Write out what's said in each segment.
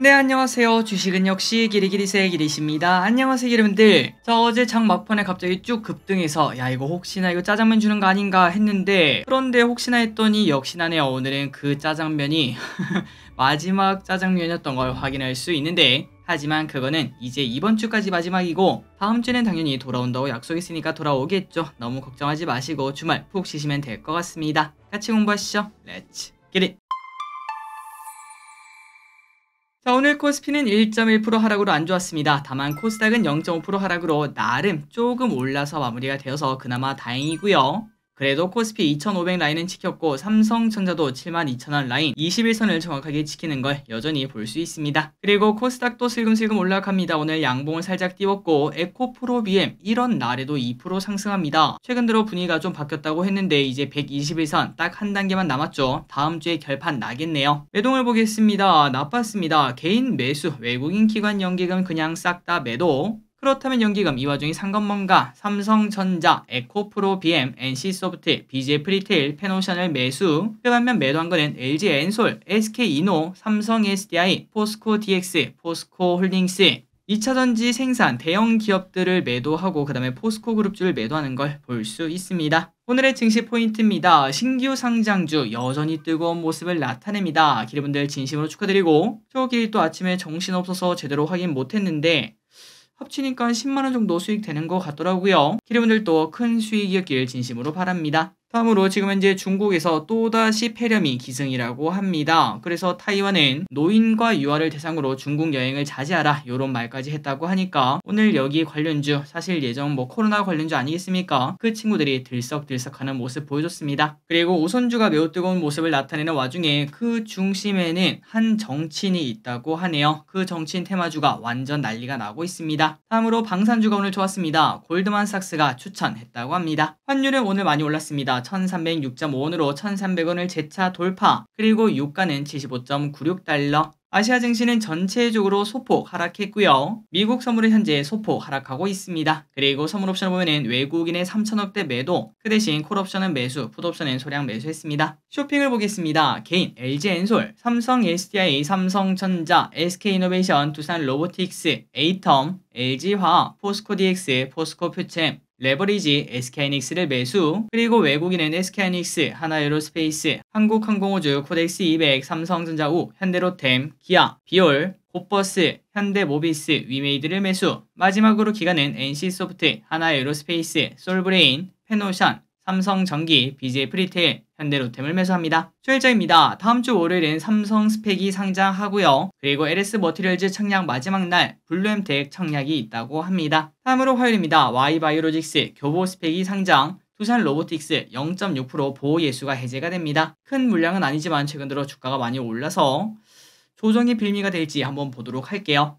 네 안녕하세요 주식은 역시 기리기리세 기리십니다 안녕하세요 여러분들 네. 저 어제 장 막판에 갑자기 쭉 급등해서 야 이거 혹시나 이거 짜장면 주는 거 아닌가 했는데 그런데 혹시나 했더니 역시나네요 오늘은 그 짜장면이 마지막 짜장면이었던 걸 확인할 수 있는데 하지만 그거는 이제 이번 주까지 마지막이고 다음 주는 당연히 돌아온다고 약속했으니까 돌아오겠죠 너무 걱정하지 마시고 주말 푹 쉬시면 될 것 같습니다 같이 공부하시죠 렛츠 기릿 자, 오늘 코스피는 1.1% 하락으로 안 좋았습니다. 다만 코스닥은 0.5% 하락으로 나름 조금 올라서 마무리가 되어서 그나마 다행이고요. 그래도 코스피 2500 라인은 지켰고 삼성전자도 72,000원 라인 21선을 정확하게 지키는 걸 여전히 볼 수 있습니다. 그리고 코스닥도 슬금슬금 올라갑니다. 오늘 양봉을 살짝 띄웠고 에코프로 BM 이런 날에도 2% 상승합니다. 최근 들어 분위기가 좀 바뀌었다고 했는데 이제 121선 딱 한 단계만 남았죠. 다음 주에 결판 나겠네요. 매동을 보겠습니다. 나빴습니다. 개인 매수, 외국인 기관 연기금 그냥 싹 다 매도 그렇다면 연기금 이와중에상건뭔가 삼성전자, 에코프로 BM, NC소프트, BJ프리테일, 페노션을 매수, 그 반면 매도한 거는 LG 엔솔, SK이노, 삼성 SDI, 포스코 DX, 포스코 홀딩스, 2차전지 생산 대형 기업들을 매도하고 그 다음에 포스코 그룹주를 매도하는 걸 볼 수 있습니다. 오늘의 증시 포인트입니다. 신규 상장주 여전히 뜨거운 모습을 나타냅니다. 기리분들 진심으로 축하드리고 초기일 또 아침에 정신없어서 제대로 확인 못했는데 합치니까 10만원 정도 수익 되는 것 같더라고요. 기리분들도 큰 수익이었길 진심으로 바랍니다. 다음으로 지금 현재 중국에서 또다시 폐렴이 기승이라고 합니다. 그래서 타이완은 노인과 유아를 대상으로 중국 여행을 자제하라 이런 말까지 했다고 하니까 오늘 여기 관련주 사실 예전 뭐 코로나 관련주 아니겠습니까? 그 친구들이 들썩들썩하는 모습 보여줬습니다. 그리고 우선주가 매우 뜨거운 모습을 나타내는 와중에 그 중심에는 한 정치인이 있다고 하네요. 그 정치인 테마주가 완전 난리가 나고 있습니다. 다음으로 방산주가 오늘 좋았습니다. 골드만삭스가 추천했다고 합니다. 환율은 오늘 많이 올랐습니다. 1306.5원으로 1300원을 재차 돌파, 그리고 유가는 75.96달러, 아시아 증시는 전체적으로 소폭 하락했고요. 미국 선물은 현재 소폭 하락하고 있습니다. 그리고 선물 옵션을 보면 외국인의 3천억대 매도, 그 대신 콜옵션은 매수, 풋옵션은 소량 매수했습니다. 쇼핑을 보겠습니다. 개인, LG엔솔, 삼성 SDI, 삼성전자, SK이노베이션, 두산로보틱스, 에이텀, l g 화 포스코DX, 포스코퓨챔, 레버리지, SK이닉스를 매수, 그리고 외국인은 SK이닉스, 하나에로스페이스, 한국항공우주, 코덱스 200, 삼성전자 우, 현대로템, 기아, 비올, 고버스 현대모비스, 위메이드를 매수, 마지막으로 기간은 NC소프트, 하나에로스페이스, 솔브레인, 페노션, 삼성전기, BJ 프리텔, 현대로템을 매수합니다. 출일자입니다. 다음 주 월요일엔 삼성 스펙이 상장하고요. 그리고 LS 머티리얼즈 청약 마지막 날 블루엠텍 청약이 있다고 합니다. 다음으로 화요일입니다. Y바이오로직스 교보 스펙이 상장, 두산 로보틱스 0.6% 보호 예수가 해제가 됩니다. 큰 물량은 아니지만 최근 들어 주가가 많이 올라서 조정의 빌미가 될지 한번 보도록 할게요.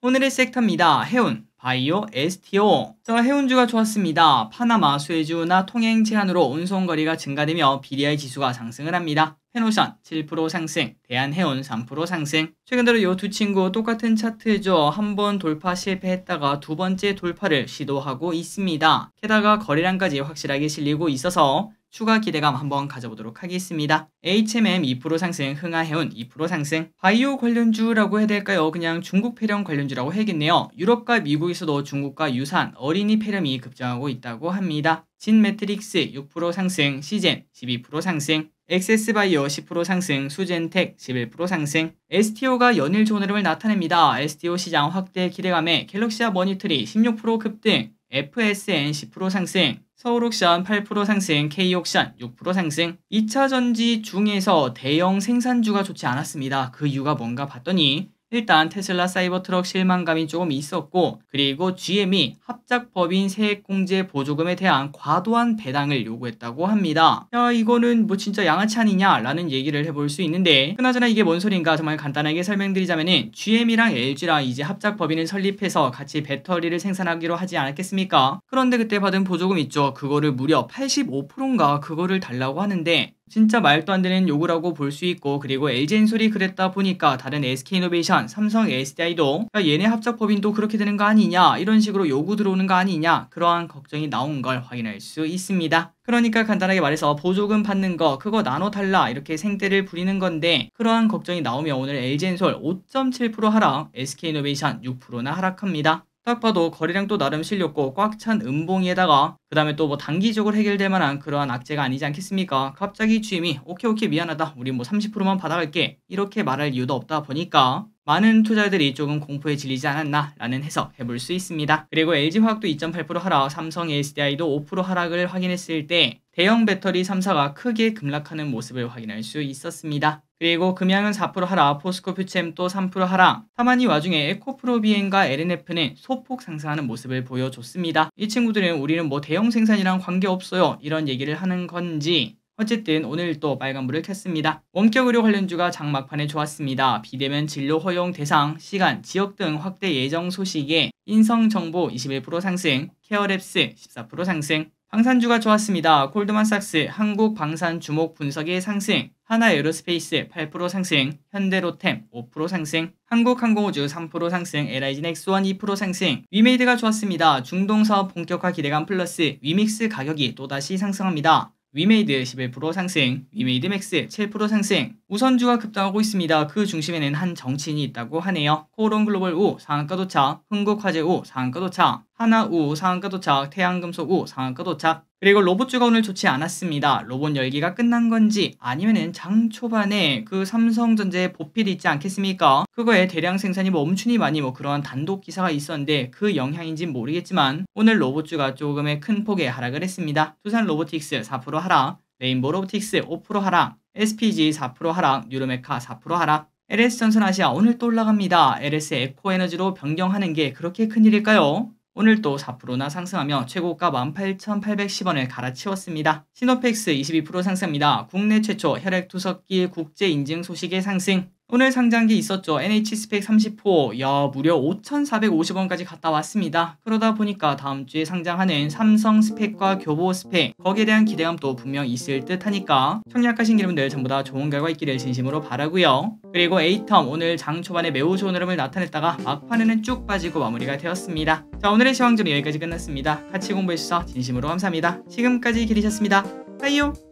오늘의 섹터입니다. 해운, 바이오, STO. 자, 해운주가 좋았습니다. 파나마, 수에주나 통행 제한으로 운송거리가 증가되며 BDI 지수가 상승을 합니다. 페노션 7% 상승, 대한해운 3% 상승. 최근 들어 요 두 친구 똑같은 차트죠. 한 번 돌파 실패했다가 두 번째 돌파를 시도하고 있습니다. 게다가 거래량까지 확실하게 실리고 있어서 추가 기대감 한번 가져보도록 하겠습니다. HMM 2% 상승, 흥하해운 2% 상승, 바이오 관련주라고 해야 될까요? 그냥 중국 폐렴 관련주라고 해야겠네요. 유럽과 미국에서도 중국과 유산, 어린이 폐렴이 급증하고 있다고 합니다. 진 매트릭스 6% 상승, 시젠 12% 상승, 엑세스바이오 10% 상승, 수젠텍 11% 상승, STO가 연일 좋은 흐름을 나타냅니다. STO 시장 확대 기대감에 갤럭시아 머니터리 16% 급등, FSN 10% 상승, 서울옥션 8% 상승, K옥션 6% 상승. 2차 전지 중에서 대형 생산주가 좋지 않았습니다. 그 이유가 뭔가 봤더니 일단 테슬라 사이버트럭 실망감이 조금 있었고 그리고 GM이 합작법인 세액공제 보조금에 대한 과도한 배당을 요구했다고 합니다. 야 이거는 뭐 진짜 양아치 아니냐 라는 얘기를 해볼 수 있는데 그나저나 이게 뭔 소린가 정말 간단하게 설명드리자면 GM이랑 LG랑 이제 합작법인을 설립해서 같이 배터리를 생산하기로 하지 않았겠습니까? 그런데 그때 받은 보조금 있죠. 그거를 무려 85%인가 그거를 달라고 하는데 진짜 말도 안 되는 요구라고 볼 수 있고 그리고 LG엔솔이 그랬다 보니까 다른 SK이노베이션, 삼성 SDI도 야 얘네 합작법인도 그렇게 되는 거 아니냐 이런 식으로 요구 들어오는 거 아니냐 그러한 걱정이 나온 걸 확인할 수 있습니다. 그러니까 간단하게 말해서 보조금 받는 거 그거 나눠 달라 이렇게 생떼를 부리는 건데 그러한 걱정이 나오면 오늘 LG엔솔 5.7% 하락, SK이노베이션 6%나 하락합니다. 딱 봐도 거래량 도 나름 실렸고 꽉 찬 음봉이에다가 그 다음에 또 뭐 단기적으로 해결될 만한 그러한 악재가 아니지 않겠습니까? 갑자기 주임이 오케이 오케이 미안하다 우리 뭐 30%만 받아갈게 이렇게 말할 이유도 없다 보니까 많은 투자들이 조금 공포에 질리지 않았나 라는 해석 해볼 수 있습니다. 그리고 LG화학도 2.8% 하락, 삼성 SDI도 5% 하락을 확인했을 때 대형 배터리 3사가 크게 급락하는 모습을 확인할 수 있었습니다. 그리고 금양은 4% 하락, 포스코 퓨챔 또3% 하락. 다만 이 와중에 에코프로비엔과 LNF는 소폭 상승하는 모습을 보여줬습니다. 이 친구들은 우리는 뭐 대형 생산이랑 관계없어요. 이런 얘기를 하는 건지 어쨌든 오늘 또 빨간불을 켰습니다. 원격 의료 관련주가 장막판에 좋았습니다. 비대면 진료 허용 대상, 시간, 지역 등 확대 예정 소식에 인성정보 21% 상승, 케어랩스 14% 상승, 방산주가 좋았습니다. 골드만삭스 한국방산주목분석의 상승, 하나 에어로스페이스 8% 상승, 현대로템 5% 상승, 한국항공우주 3% 상승, LIG넥스1 2% 상승. 위메이드가 좋았습니다. 중동 사업 본격화 기대감 플러스 위믹스 가격이 또다시 상승합니다. 위메이드 11% 상승, 위메이드 맥스 7% 상승. 우선주가 급등하고 있습니다. 그 중심에는 한 정치인이 있다고 하네요. 코오롱 글로벌 우 상한가 도착, 흥국 화재 우 상한가 도착, 하나 우 상한가 도착, 태양금속 우 상한가 도착. 그리고 로봇주가 오늘 좋지 않았습니다. 로봇 열기가 끝난 건지 아니면은 장 초반에 그 삼성전자의 보필이 있지 않겠습니까? 그거에 대량 생산이 멈추이 뭐 많이 뭐 그런 단독 기사가 있었는데 그 영향인진 모르겠지만 오늘 로봇주가 조금의 큰 폭의 하락을 했습니다. 두산 로보틱스 4% 하락, 레인보 로보틱스 5% 하락, SPG 4% 하락, 뉴르메카 4% 하락, LS 전선아시아 오늘 또 올라갑니다. LS 에코에너지로 변경하는 게 그렇게 큰일일까요? 오늘 또 4%나 상승하며 최고가 18,810원을 갈아치웠습니다. 시노펙스 22% 상승입니다. 국내 최초 혈액투석기 국제인증 소식의 상승. 오늘 상장기 있었죠. NH 스펙 30호. 야, 무려 5,450원까지 갔다 왔습니다. 그러다 보니까 다음 주에 상장하는 삼성 스펙과 교보 스펙, 거기에 대한 기대감도 분명 있을 듯 하니까 청약하신 여러분들 전부 다 좋은 결과 있기를 진심으로 바라고요 그리고 에이텀 오늘 장 초반에 매우 좋은 흐름을 나타냈다가 막판에는 쭉 빠지고 마무리가 되었습니다. 자, 오늘의 시황전은 여기까지 끝났습니다. 같이 공부해주셔서 진심으로 감사합니다. 지금까지 길이셨습니다 빠이요!